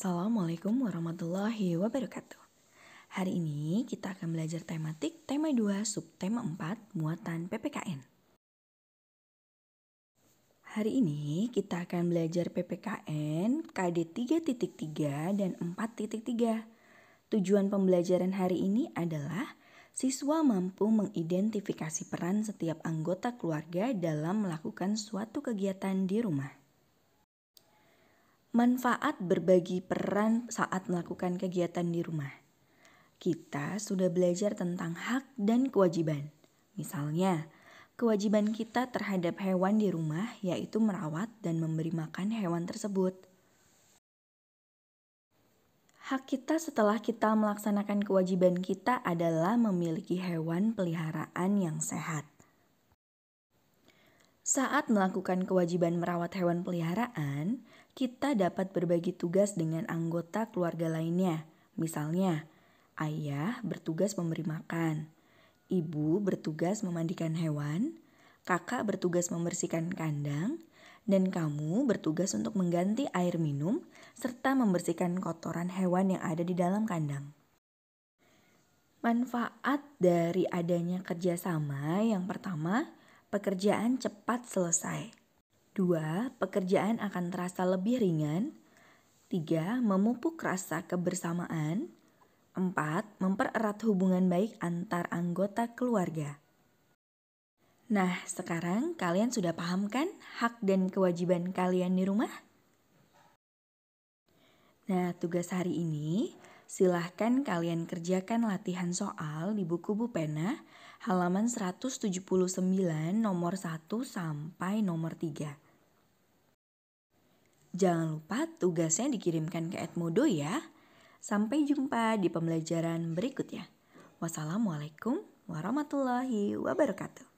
Assalamualaikum warahmatullahi wabarakatuh. Hari ini kita akan belajar tematik tema 2 subtema 4 muatan PPKN. Hari ini kita akan belajar PPKN KD 3.3 dan 4.3. Tujuan pembelajaran hari ini adalah siswa mampu mengidentifikasi peran setiap anggota keluarga dalam melakukan suatu kegiatan di rumah. Manfaat berbagi peran saat melakukan kegiatan di rumah. Kita sudah belajar tentang hak dan kewajiban. Misalnya, kewajiban kita terhadap hewan di rumah yaitu merawat dan memberi makan hewan tersebut. Hak kita setelah kita melaksanakan kewajiban kita adalah memiliki hewan peliharaan yang sehat. Saat melakukan kewajiban merawat hewan peliharaan, kita dapat berbagi tugas dengan anggota keluarga lainnya. Misalnya, ayah bertugas memberi makan, ibu bertugas memandikan hewan, kakak bertugas membersihkan kandang, dan kamu bertugas untuk mengganti air minum serta membersihkan kotoran hewan yang ada di dalam kandang. Manfaat dari adanya kerjasama yang pertama, pekerjaan cepat selesai. Dua, pekerjaan akan terasa lebih ringan. Tiga, memupuk rasa kebersamaan. Empat, mempererat hubungan baik antar anggota keluarga. Nah, sekarang kalian sudah paham kan hak dan kewajiban kalian di rumah? Nah, tugas hari ini silahkan kalian kerjakan latihan soal di buku bu pena halaman 179 nomor 1 sampai nomor 3. Jangan lupa tugasnya dikirimkan ke Edmodo ya. Sampai jumpa di pembelajaran berikutnya. Wassalamualaikum warahmatullahi wabarakatuh.